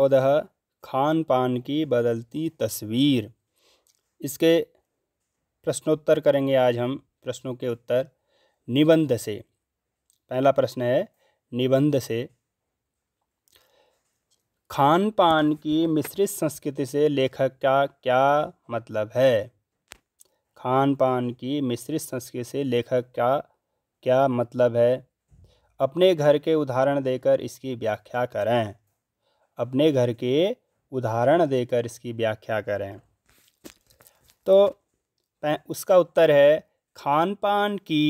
चौदह खान पान की बदलती तस्वीर इसके प्रश्नोत्तर करेंगे आज हम प्रश्नों के उत्तर निबंध से पहला प्रश्न है निबंध से खान पान की मिश्रित संस्कृति से लेखक का क्या मतलब है खान पान की मिश्रित संस्कृति से लेखक का क्या मतलब है अपने घर के उदाहरण देकर इसकी व्याख्या करें अपने घर के उदाहरण देकर इसकी व्याख्या करें तो उसका उत्तर है खान पान की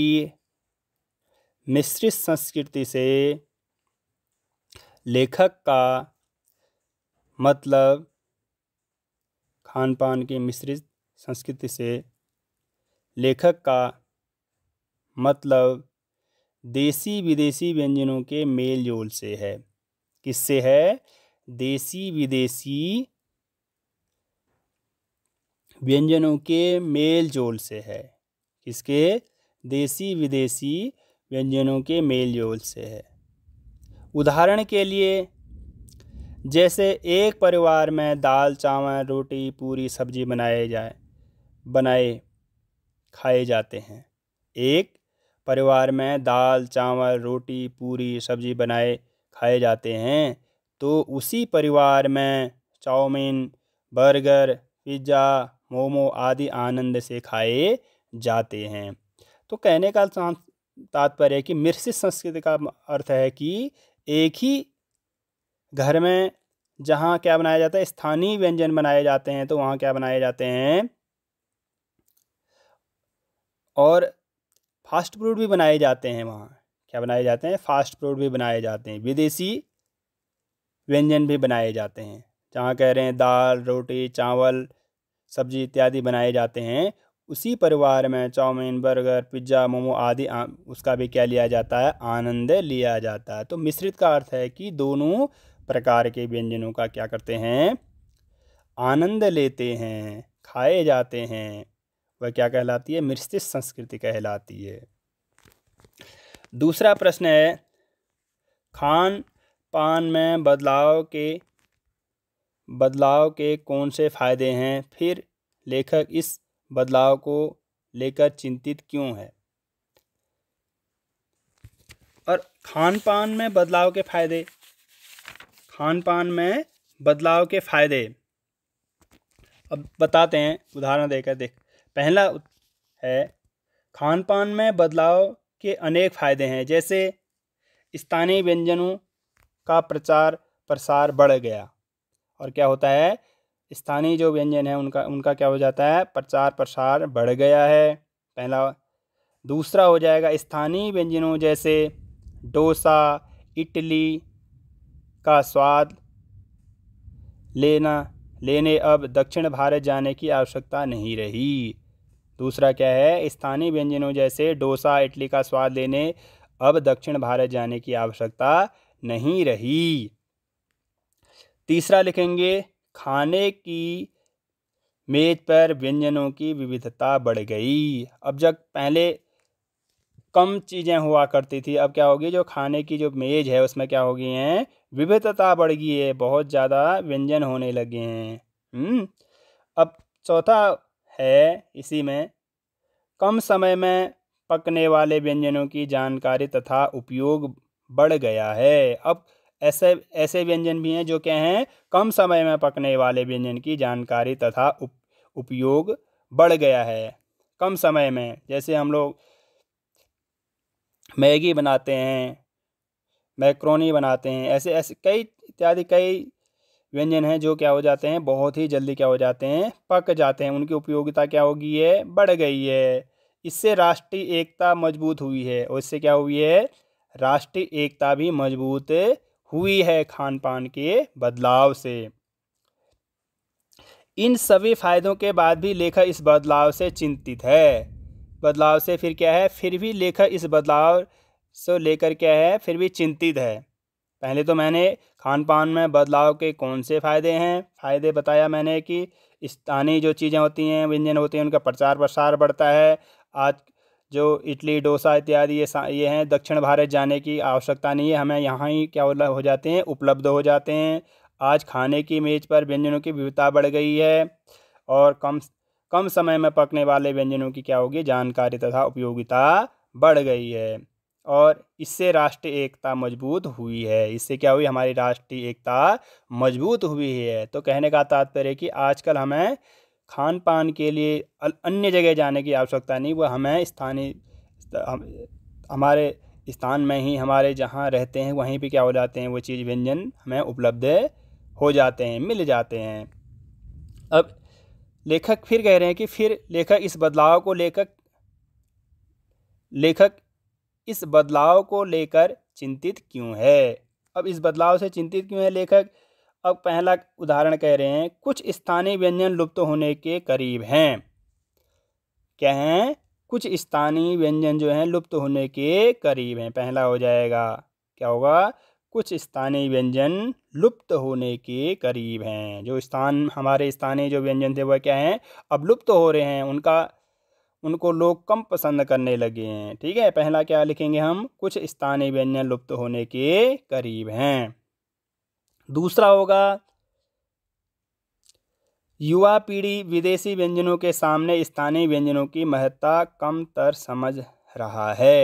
मिश्रित संस्कृति से लेखक का मतलब खान पान की मिश्रित संस्कृति से लेखक का मतलब देसी विदेशी व्यंजनों के मेल जोल से है किससे है देसी विदेशी व्यंजनों के मेल जोल से है इसके देसी विदेशी व्यंजनों के मेल जोल से है उदाहरण के लिए जैसे एक परिवार में दाल चावल रोटी पूरी सब्जी बनाए जाए बनाए खाए जाते हैं एक परिवार में दाल चावल रोटी पूरी सब्जी बनाए खाए जाते हैं तो उसी परिवार में चाउमीन बर्गर पिज़्ज़ा मोमो आदि आनंद से खाए जाते हैं तो कहने का तात्पर्य है कि मिर्सित संस्कृति का अर्थ है कि एक ही घर में जहाँ क्या बनाया जाता है स्थानीय व्यंजन बनाए जाते हैं तो वहाँ क्या बनाए जाते हैं और फास्ट फूड भी बनाए जाते हैं वहाँ क्या बनाए जाते हैं फास्ट फूड भी बनाए जाते हैं विदेशी व्यंजन भी बनाए जाते हैं जहाँ कह रहे हैं दाल रोटी चावल सब्जी इत्यादि बनाए जाते हैं उसी परिवार में चाउमीन बर्गर पिज्ज़ा मोमो आदि उसका भी क्या लिया जाता है आनंद लिया जाता है तो मिश्रित का अर्थ है कि दोनों प्रकार के व्यंजनों का क्या करते हैं आनंद लेते हैं खाए जाते हैं वह क्या कहलाती है मिश्रित संस्कृति कहलाती है दूसरा प्रश्न है खान पान में बदलाव के बदलाव के कौन से फायदे हैं फिर लेखक इस बदलाव को लेकर चिंतित क्यों है और खान पान में बदलाव के फायदे खान पान में बदलाव के फायदे अब बताते हैं उदाहरण देकर देख पहला है खान पान में बदलाव के अनेक फायदे हैं जैसे स्थानीय व्यंजनों का प्रचार प्रसार बढ़ गया और क्या होता है स्थानीय जो व्यंजन है उनका उनका क्या हो जाता है प्रचार प्रसार बढ़ गया है पहला दूसरा हो जाएगा स्थानीय व्यंजनों जैसे डोसा इडली का स्वाद लेना लेने अब दक्षिण भारत जाने की आवश्यकता नहीं रही दूसरा क्या है स्थानीय व्यंजनों जैसे डोसा इडली का स्वाद लेने अब दक्षिण भारत जाने की आवश्यकता नहीं रही तीसरा लिखेंगे खाने की मेज पर व्यंजनों की विविधता बढ़ गई अब जब पहले कम चीज़ें हुआ करती थी अब क्या होगी जो खाने की जो मेज़ है उसमें क्या हो गई हैं विविधता बढ़ गई है बहुत ज़्यादा व्यंजन होने लगे हैं हम्म, अब चौथा है इसी में कम समय में पकने वाले व्यंजनों की जानकारी तथा उपयोग बढ़ गया है अब ऐसे ऐसे व्यंजन भी हैं जो क्या हैं कम समय में पकने वाले व्यंजन की जानकारी तथा उप, उपयोग बढ़ गया है कम समय में जैसे हम लोग मैगी बनाते हैं मैक्रोनी बनाते हैं ऐसे ऐसे कई इत्यादि कई व्यंजन हैं जो क्या हो जाते हैं बहुत ही जल्दी क्या हो जाते हैं पक जाते हैं उनकी उपयोगिता क्या होगी है बढ़ गई है इससे राष्ट्रीय एकता मजबूत हुई है और इससे क्या हुई है राष्ट्रीय एकता भी मजबूत हुई है खान पान के बदलाव से इन सभी फायदों के बाद भी लेखक इस बदलाव से चिंतित है बदलाव से फिर क्या है फिर भी लेखक इस बदलाव से लेकर क्या है फिर भी चिंतित है पहले तो मैंने खान पान में बदलाव के कौन से फ़ायदे हैं फ़ायदे बताया मैंने कि स्थानीय जो चीज़ें होती हैं व्यंजन होते हैं उनका प्रचार प्रसार बढ़ता है आज जो इडली डोसा इत्यादि ये ये हैं दक्षिण भारत जाने की आवश्यकता नहीं है हमें यहाँ ही क्या हो जाते हैं उपलब्ध हो जाते हैं आज खाने की मेज़ पर व्यंजनों की विविधता बढ़ गई है और कम कम समय में पकने वाले व्यंजनों की क्या होगी जानकारी तथा उपयोगिता बढ़ गई है और इससे राष्ट्रीय एकता मजबूत हुई है इससे क्या हुई हमारी राष्ट्रीय एकता मजबूत हुई है तो कहने का तात्पर्य कि आजकल हमें खान पान के लिए अन्य जगह जाने की आवश्यकता नहीं वह हमें स्थानीय हमारे स्थान में ही हमारे जहाँ रहते हैं वहीं पे क्या हो जाते हैं वो चीज़ व्यंजन हमें उपलब्ध हो जाते हैं मिल जाते हैं अब लेखक फिर कह रहे हैं कि फिर लेखक इस बदलाव को लेखक लेखक इस बदलाव को लेकर चिंतित क्यों है अब इस बदलाव से चिंतित क्यों है लेखक अब पहला उदाहरण कह रहे हैं कुछ स्थानीय व्यंजन लुप्त होने के करीब हैं क्या हैं कुछ स्थानीय व्यंजन जो हैं लुप्त होने के करीब हैं पहला हो जाएगा क्या होगा कुछ स्थानीय व्यंजन लुप्त होने के करीब हैं जो स्थान हमारे स्थानीय जो व्यंजन थे वह क्या हैं अब लुप्त हो रहे हैं उनका उनको लोग कम पसंद करने लगे हैं ठीक है पहला क्या लिखेंगे हम कुछ स्थानीय व्यंजन लुप्त होने के करीब हैं दूसरा होगा युवा पीढ़ी विदेशी व्यंजनों के सामने स्थानीय व्यंजनों की महत्ता कम तर समझ रहा है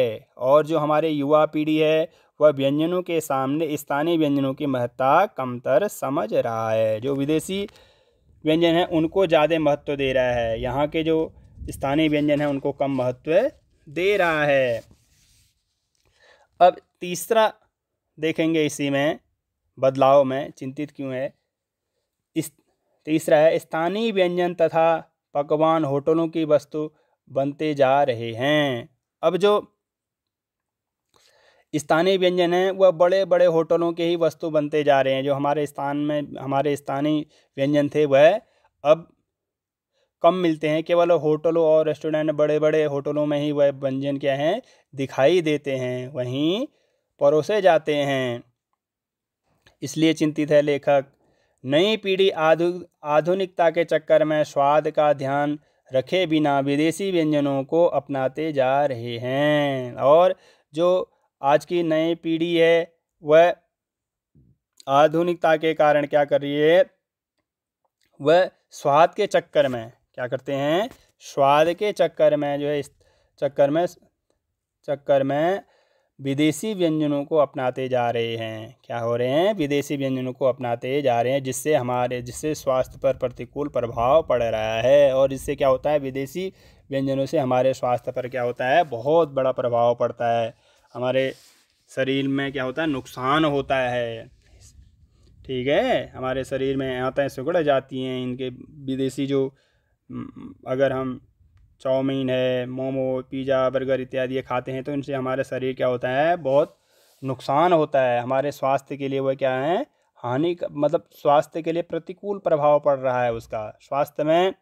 और जो हमारे युवा पीढ़ी है वह व्यंजनों के सामने स्थानीय व्यंजनों की महत्ता कम तर समझ रहा है जो विदेशी व्यंजन है उनको ज़्यादा महत्व दे रहा है यहाँ के जो स्थानीय व्यंजन है उनको कम महत्व दे रहा है अब तीसरा देखेंगे इसी में बदलाव में चिंतित क्यों है इस तीसरा है स्थानीय व्यंजन तथा पकवान होटलों की वस्तु बनते जा रहे हैं अब जो स्थानीय व्यंजन हैं वह बड़े बड़े होटलों के ही वस्तु बनते जा रहे हैं जो हमारे स्थान में हमारे स्थानीय व्यंजन थे वह अब कम मिलते हैं केवल होटलों और रेस्टोरेंट बड़े बड़े होटलों में ही वह व्यंजन क्या हैं दिखाई देते हैं वहीं परोसे जाते हैं इसलिए चिंतित है लेखक नई पीढ़ी आधु आधुनिकता के चक्कर में स्वाद का ध्यान रखे बिना विदेशी व्यंजनों को अपनाते जा रहे हैं और जो आज की नई पीढ़ी है वह आधुनिकता के कारण क्या कर रही है वह स्वाद के चक्कर में क्या करते हैं स्वाद के चक्कर में जो है इस चक्कर में चक्कर में विदेशी व्यंजनों को अपनाते जा रहे हैं क्या हो रहे हैं विदेशी व्यंजनों को अपनाते जा रहे हैं जिससे हमारे जिससे स्वास्थ्य पर प्रतिकूल प्रभाव पड़ रहा है और इससे क्या होता है विदेशी व्यंजनों से हमारे स्वास्थ्य पर क्या होता है बहुत बड़ा प्रभाव पड़ता है हमारे शरीर में क्या होता है नुकसान होता है ठीक है हमारे शरीर में आते है सिकुड़ जाती हैं इनके विदेशी जो अगर हम चाउमीन है मोमो पिज़्ज़ा बर्गर इत्यादि ये खाते हैं तो इनसे हमारे शरीर क्या होता है बहुत नुकसान होता है हमारे स्वास्थ्य के लिए वह क्या है हानि मतलब स्वास्थ्य के लिए प्रतिकूल प्रभाव पड़ रहा है उसका स्वास्थ्य में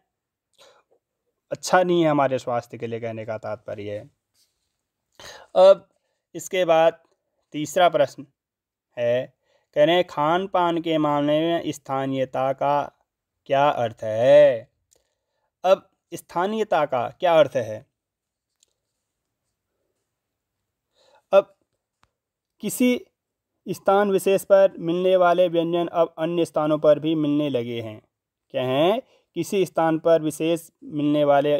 अच्छा नहीं है हमारे स्वास्थ्य के लिए कहने का तात्पर्य है अब इसके बाद तीसरा प्रश्न है कह रहे खान पान के मामले में स्थानीयता का क्या अर्थ है अब स्थानीयता का क्या अर्थ है अब किसी स्थान विशेष पर मिलने वाले व्यंजन अब अन्य स्थानों पर भी मिलने लगे हैं क्या हैं किसी स्थान पर विशेष मिलने वाले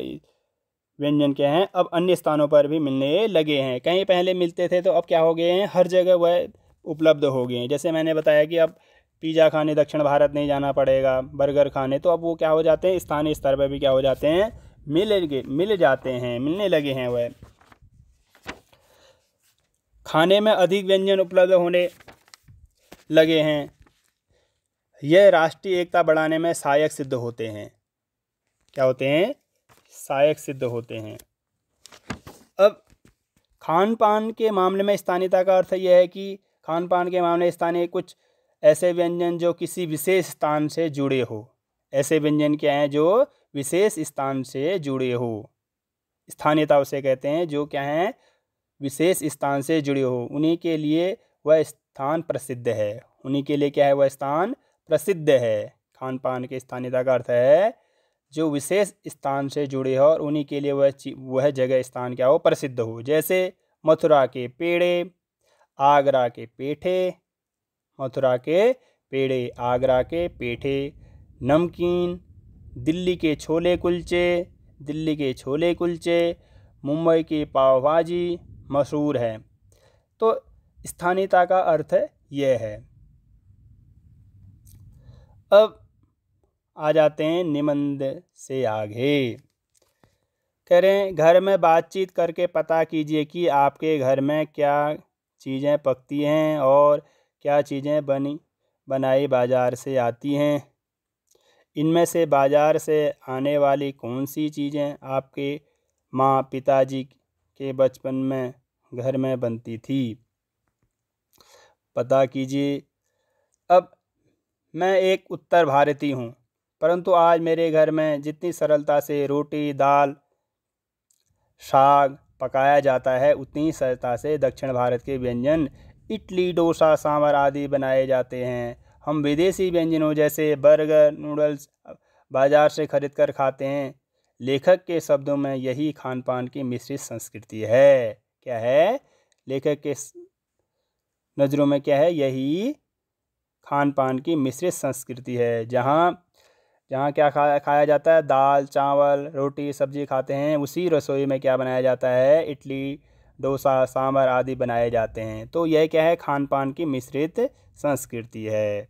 व्यंजन क्या हैं अब अन्य स्थानों पर भी मिलने लगे हैं कहीं पहले मिलते थे तो अब क्या हो गए हैं हर जगह वह उपलब्ध हो गए हैं जैसे मैंने बताया कि अब पिज़्ज़ा खाने दक्षिण भारत नहीं जाना पड़ेगा बर्गर खाने तो अब वो क्या हो जाते हैं स्थानीय स्तर पर भी क्या हो जाते हैं मिल मिल जाते हैं मिलने लगे हैं वह खाने में अधिक व्यंजन उपलब्ध होने लगे हैं यह राष्ट्रीय एकता बढ़ाने में सहायक सिद्ध होते हैं क्या होते हैं सहायक सिद्ध होते हैं अब खान पान के मामले में स्थानीयता का अर्थ यह है कि खान पान के मामले स्थानीय कुछ ऐसे व्यंजन जो किसी विशेष स्थान से जुड़े हो ऐसे व्यंजन क्या हैं जो विशेष स्थान से जुड़े हो स्थानीयता उसे कहते हैं जो क्या हैं विशेष स्थान से जुड़े हो उन्हीं के लिए वह स्थान प्रसिद्ध है उन्हीं के लिए क्या है वह स्थान प्रसिद्ध है खान पान के स्थानीयता का अर्थ है जो विशेष स्थान से जुड़े हो और उन्हीं के लिए वह वह जगह स्थान क्या हो प्रसिद्ध हो जैसे मथुरा के पेड़े आगरा के पेठे मथुरा के पेड़े आगरा के पेठे नमकीन दिल्ली के छोले कुलचे दिल्ली के छोले कुलचे मुंबई की पाव भाजी मशहूर है तो स्थानीयता का अर्थ यह है अब आ जाते हैं निमंद से आगे कह रहे हैं घर में बातचीत करके पता कीजिए कि आपके घर में क्या चीज़ें पकती हैं और क्या चीज़ें बनी बनाई बाज़ार से आती हैं इनमें से बाज़ार से आने वाली कौन सी चीज़ें आपके माँ पिताजी के बचपन में घर में बनती थी पता कीजिए अब मैं एक उत्तर भारतीय हूँ परंतु आज मेरे घर में जितनी सरलता से रोटी दाल साग पकाया जाता है उतनी सरलता से दक्षिण भारत के व्यंजन इडली डोसा सांभर आदि बनाए जाते हैं हम विदेशी व्यंजनों जैसे बर्गर नूडल्स बाज़ार से खरीद कर खाते हैं लेखक के शब्दों में यही खान पान की मिश्रित संस्कृति है क्या है लेखक के नज़रों में क्या है यही खान पान की मिश्रित संस्कृति है जहाँ जहाँ क्या खाया खाया जाता है दाल चावल रोटी सब्जी खाते हैं उसी रसोई में क्या बनाया जाता है इडली डोसा सांभर आदि बनाए जाते हैं तो यह क्या है खान पान की मिश्रित संस्कृति है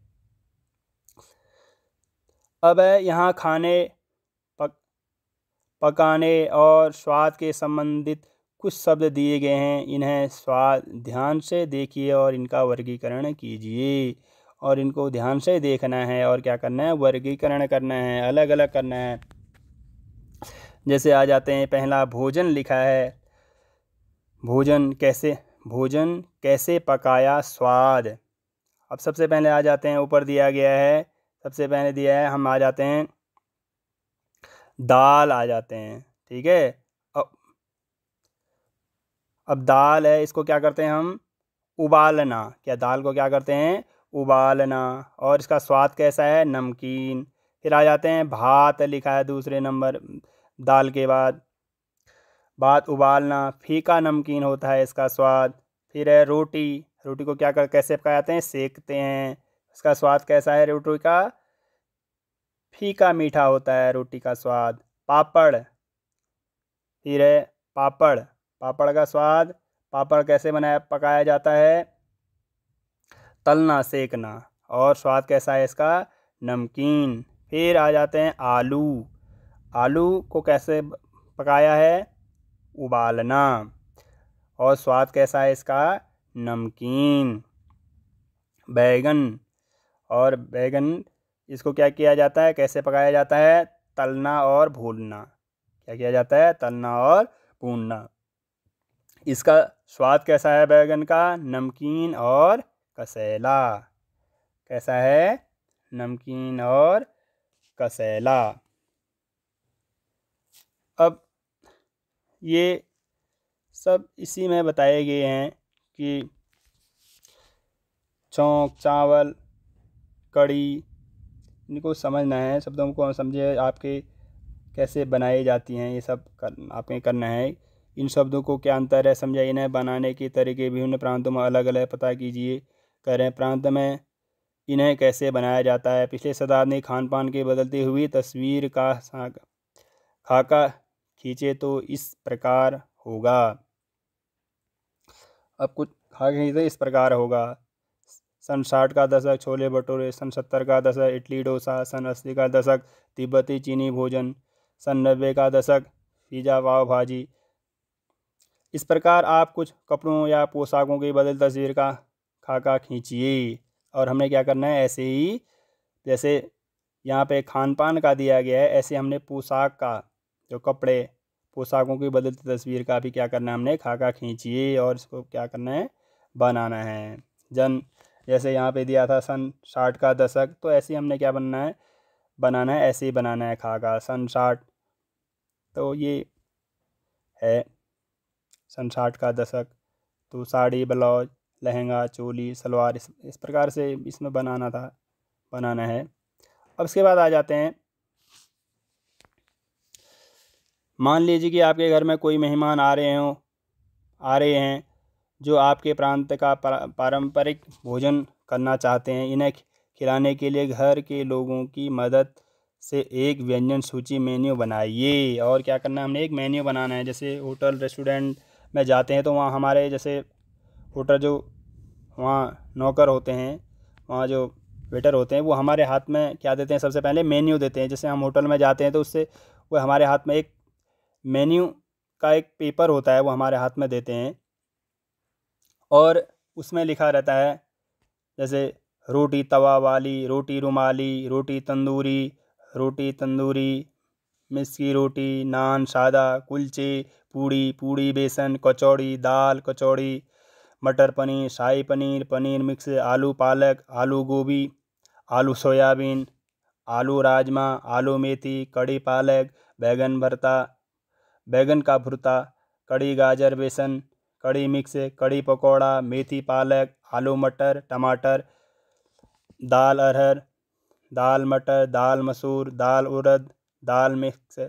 अब यहाँ खाने पक पकाने और स्वाद के संबंधित कुछ शब्द दिए गए हैं इन्हें स्वाद ध्यान से देखिए और इनका वर्गीकरण कीजिए और इनको ध्यान से देखना है और क्या करना है वर्गीकरण करना है अलग अलग करना है जैसे आ जाते हैं पहला भोजन लिखा है भोजन कैसे भोजन कैसे पकाया स्वाद अब सबसे पहले आ जाते हैं ऊपर दिया गया है सबसे पहले दिया है हम आ जाते हैं दाल आ जाते हैं ठीक है अब अब दाल है इसको क्या करते हैं हम उबालना क्या दाल को क्या करते हैं उबालना और इसका स्वाद कैसा है नमकीन फिर आ जाते हैं भात लिखा है दूसरे नंबर दाल के बाद बाद उबालना फीका नमकीन होता है इसका स्वाद फिर है रोटी रोटी को क्या कर कैसे पकाते हैं सेकते हैं इसका स्वाद कैसा है रोटी का फीका मीठा होता है रोटी का स्वाद पापड़ फिर है पापड़ पापड़ का स्वाद पापड़ कैसे बनाया पकाया जाता है तलना सेकना और स्वाद कैसा है इसका नमकीन फिर आ जाते हैं आलू आलू को कैसे पकाया है उबालना और स्वाद कैसा है इसका नमकीन बैगन और बैगन इसको क्या किया जाता है कैसे पकाया जाता है तलना और भूनना क्या किया जाता है तलना और भूनना इसका स्वाद कैसा है बैगन का नमकीन और कसैला कैसा है नमकीन और कसैला अब ये सब इसी में बताए गए हैं कि चौंक चावल कड़ी इनको समझना है शब्दों को समझे आपके कैसे बनाई जाती हैं ये सब कर आपने करना है इन शब्दों को क्या अंतर है समझाइए इन्हें बनाने के तरीके विभिन्न प्रांतों में अलग अलग पता कीजिए करें प्रांत में इन्हें कैसे बनाया जाता है पिछले शताब्दी खान पान के बदलते हुई तस्वीर का खाका खींचे तो इस प्रकार होगा अब कुछ खा खींचे इस प्रकार होगा सन साठ का दशक छोले भटूरे सन सत्तर का दशक इडली डोसा सन अस्सी का दशक तिब्बती चीनी भोजन सन नब्बे का दशक पिज़्ज़ा पाव भाजी इस प्रकार आप कुछ कपड़ों या पोशाकों की बदल तस्वीर का खाका खींचिए और हमने क्या करना है ऐसे ही जैसे यहाँ पे खान पान का दिया गया है ऐसे हमने पोशाक का तो कपड़े पोशाकों की बदलती तस्वीर का भी क्या करना है हमने खाका खींचिए और इसको क्या करना है बनाना है जन जैसे यहाँ पे दिया था सन साठ का दशक तो ऐसे ही हमने क्या बनना है बनाना है ऐसे ही बनाना है खाका सन साठ तो ये है सन साठ का दशक तो साड़ी ब्लाउज लहंगा चोली सलवार इस इस प्रकार से इसमें बनाना था बनाना है अब इसके बाद आ जाते हैं मान लीजिए कि आपके घर में कोई मेहमान आ रहे हो आ रहे हैं जो आपके प्रांत का पारंपरिक भोजन करना चाहते हैं इन्हें खिलाने के लिए घर के लोगों की मदद से एक व्यंजन सूची मेन्यू बनाइए और क्या करना है हमने एक मेन्यू बनाना है जैसे होटल रेस्टोरेंट में जाते हैं तो वहाँ हमारे जैसे होटल जो वहाँ नौकर होते हैं वहाँ जो वेटर होते हैं वो हमारे हाथ में क्या देते हैं सबसे पहले मेन्यू देते हैं जैसे हम होटल में जाते हैं तो उससे वो हमारे हाथ में एक मेन्यू का एक पेपर होता है वो हमारे हाथ में देते हैं और उसमें लिखा रहता है जैसे रोटी तवा वाली रोटी रुमाली रोटी तंदूरी रोटी तंदूरी मिस की रोटी नान सादा कुलचे पूड़ी पूड़ी बेसन कचौड़ी दाल कचौड़ी मटर पनीर शाही पनीर पनीर मिक्स आलू पालक आलू गोभी आलू सोयाबीन आलू राजमा आलू मेथी कड़ी पालक बैगन भरता बैगन का भुरता कड़ी गाजर बेसन कड़ी मिक्स कड़ी पकौड़ा मेथी पालक आलू मटर टमाटर दाल अरहर दाल मटर दाल मसूर दाल उड़द दाल मिक्स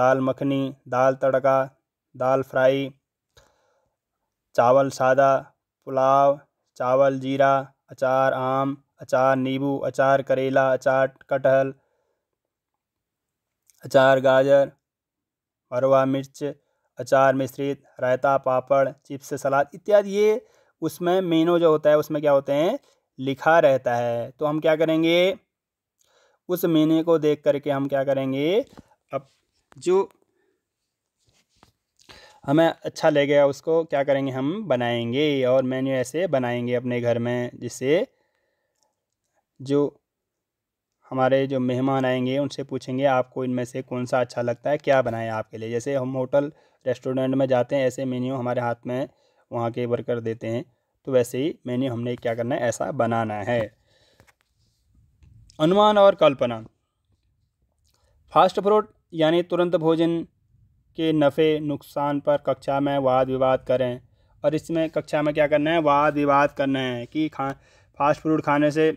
दाल मखनी दाल तड़का दाल फ्राई चावल सादा पुलाव चावल जीरा अचार आम अचार नींबू अचार करेला अचार कटहल अचार गाजर मरवा मिर्च अचार मिश्रित रायता पापड़ चिप्स सलाद इत्यादि ये उसमें मेनू जो होता है उसमें क्या होते हैं लिखा रहता है तो हम क्या करेंगे उस मेन्यू को देख करके हम क्या करेंगे अब जो हमें अच्छा लगेगा उसको क्या करेंगे हम बनाएंगे और मेन्यू ऐसे बनाएंगे अपने घर में जिससे जो हमारे जो मेहमान आएंगे उनसे पूछेंगे आपको इनमें से कौन सा अच्छा लगता है क्या बनाएं आपके लिए जैसे हम होटल रेस्टोरेंट में जाते हैं ऐसे मेन्यू हमारे हाथ में वहाँ के वर्कर देते हैं तो वैसे ही मेन्यू हमने क्या करना है ऐसा बनाना है अनुमान और कल्पना फास्ट फूड यानी तुरंत भोजन के नफ़े नुकसान पर कक्षा में वाद विवाद करें और इसमें कक्षा में क्या करना है वाद विवाद करना है कि खा फास्ट फूड खाने से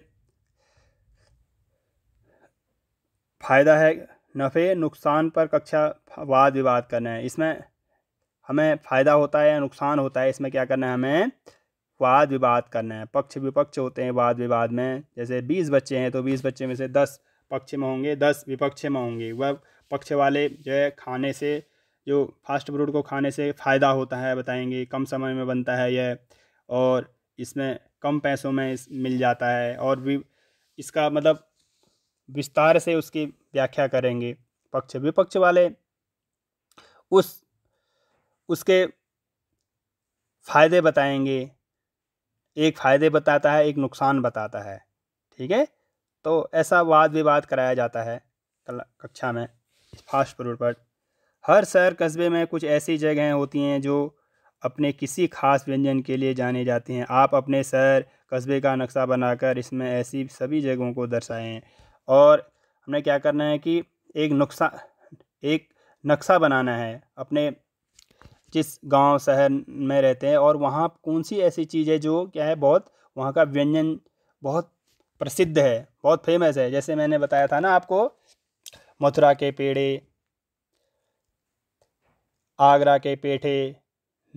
फ़ायदा है नफ़े नुकसान पर कक्षा वाद विवाद करना है इसमें हमें फ़ायदा होता है या नुकसान होता है इसमें क्या करना है हमें वाद विवाद करना है पक्ष विपक्ष होते हैं वाद विवाद में जैसे बीस बच्चे हैं तो बीस बच्चे में से दस पक्ष में होंगे दस विपक्ष में होंगे वह पक्ष वाले जो है खाने से जो फास्ट फूड को खाने से फ़ायदा होता है बताएंगे कम समय में बनता है यह और इसमें कम पैसों में इस मिल जाता है और भी इसका मतलब विस्तार से उसकी व्याख्या करेंगे पक्ष विपक्ष वाले उस उसके फायदे बताएंगे एक फ़ायदे बताता है एक नुकसान बताता है ठीक है तो ऐसा वाद विवाद कराया जाता है कक्षा में फास्ट फूड पर हर शहर कस्बे में कुछ ऐसी जगहें होती हैं जो अपने किसी खास व्यंजन के लिए जाने जाती हैं आप अपने शहर कस्बे का नक्शा बनाकर इसमें ऐसी सभी जगहों को दर्शाएं और हमने क्या करना है कि एक नुस्खा एक नक्शा बनाना है अपने जिस गांव शहर में रहते हैं और वहाँ कौन सी ऐसी चीज़ है जो क्या है बहुत वहाँ का व्यंजन बहुत प्रसिद्ध है बहुत फेमस है जैसे मैंने बताया था ना आपको मथुरा के पेड़े आगरा के पेठे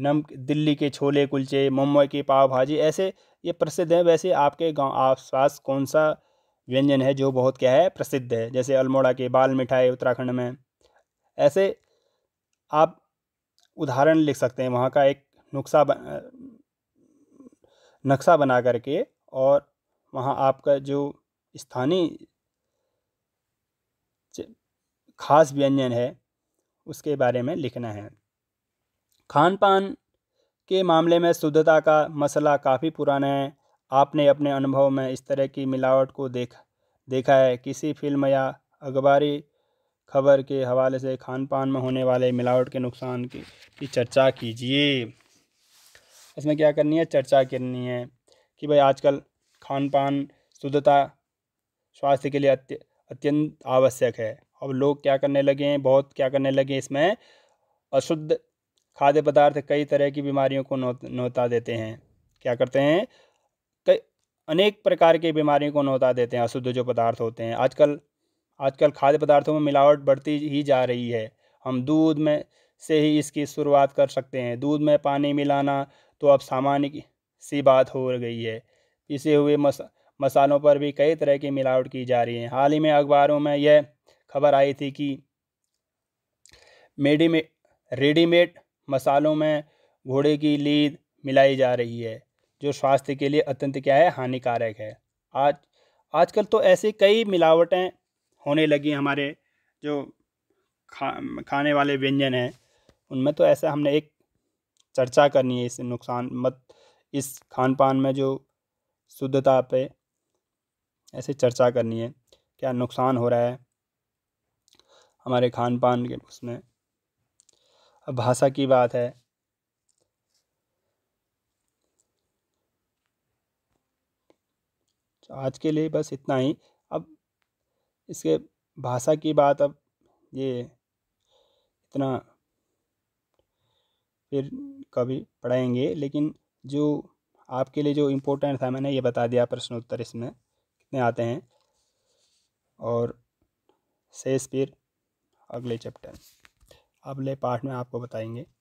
नम दिल्ली के छोले कुलचे मुंबई की पाव भाजी ऐसे ये प्रसिद्ध हैं वैसे आपके गांव आस पास कौन सा व्यंजन है जो बहुत क्या है प्रसिद्ध है जैसे अल्मोड़ा के बाल मिठाई उत्तराखंड में ऐसे आप उदाहरण लिख सकते हैं वहाँ का एक नुस्खा नक्शा बना करके और वहाँ आपका जो स्थानीय खास व्यंजन है उसके बारे में लिखना है खान पान के मामले में शुद्धता का मसला काफ़ी पुराना है आपने अपने अनुभव में इस तरह की मिलावट को देख देखा है किसी फिल्म या अखबारी खबर के हवाले से खान पान में होने वाले मिलावट के नुकसान की, की चर्चा कीजिए इसमें क्या करनी है चर्चा करनी है कि भाई आजकल खान पान शुद्धता स्वास्थ्य के लिए अत्य अत्यंत आवश्यक है अब लोग क्या करने लगे हैं बहुत क्या करने लगे हैं इसमें अशुद्ध खाद्य पदार्थ कई तरह की बीमारियों को नौता देते हैं क्या करते हैं अनेक प्रकार की बीमारियों को नौता देते हैं अशुद्ध जो पदार्थ होते हैं आजकल आजकल खाद्य पदार्थों में मिलावट बढ़ती ही जा रही है हम दूध में से ही इसकी शुरुआत कर सकते हैं दूध में पानी मिलाना तो अब सामान्य सी बात हो गई है इसे हुए मस मसालों पर भी कई तरह की मिलावट की जा रही है हाल ही में अखबारों में यह खबर आई थी कि मेडीमे रेडीमेड मसालों में घोड़े की लीद मिलाई जा रही है जो स्वास्थ्य के लिए अत्यंत क्या है हानिकारक है आज आजकल तो ऐसी कई मिलावटें होने लगी हमारे जो खा खाने वाले व्यंजन हैं उनमें तो ऐसा हमने एक चर्चा करनी है इस नुकसान मत इस खान पान में जो शुद्धता पे ऐसे चर्चा करनी है क्या नुकसान हो रहा है हमारे खान पान के उसमें अब भाषा की बात है तो आज के लिए बस इतना ही अब इसके भाषा की बात अब ये इतना फिर कभी पढ़ाएंगे लेकिन जो आपके लिए जो इम्पोर्टेंट था मैंने ये बता दिया प्रश्नोत्तर इसमें कितने आते हैं और शेष फिर अगले चैप्टर अगले पार्ट में आपको बताएंगे